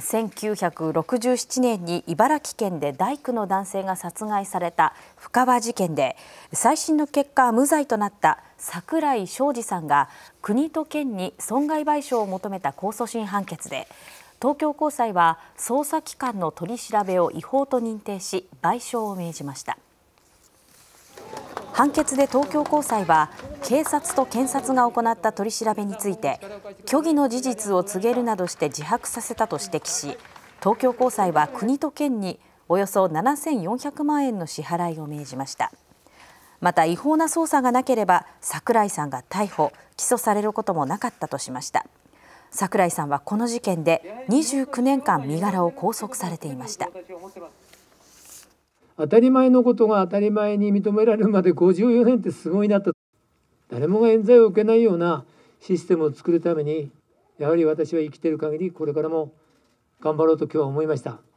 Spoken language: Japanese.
1967年に茨城県で大工の男性が殺害された深川事件で再審の結果無罪となった櫻井昌司さんが国と県に損害賠償を求めた控訴審判決で東京高裁は捜査機関の取り調べを違法と認定し賠償を命じました。判決で東京高裁は警察と検察が行った取り調べについて虚偽の事実を告げるなどして自白させたと指摘し東京高裁は国と県におよそ7400万円の支払いを命じましたまた違法な捜査がなければ桜井さんが逮捕起訴されることもなかったとしました桜井さんはこの事件で29年間身柄を拘束されていました当たり前のことが当たり前に認められるまで54年ってすごいなと誰もが冤罪を受けないようなシステムを作るためにやはり私は生きてる限りこれからも頑張ろうと今日は思いました。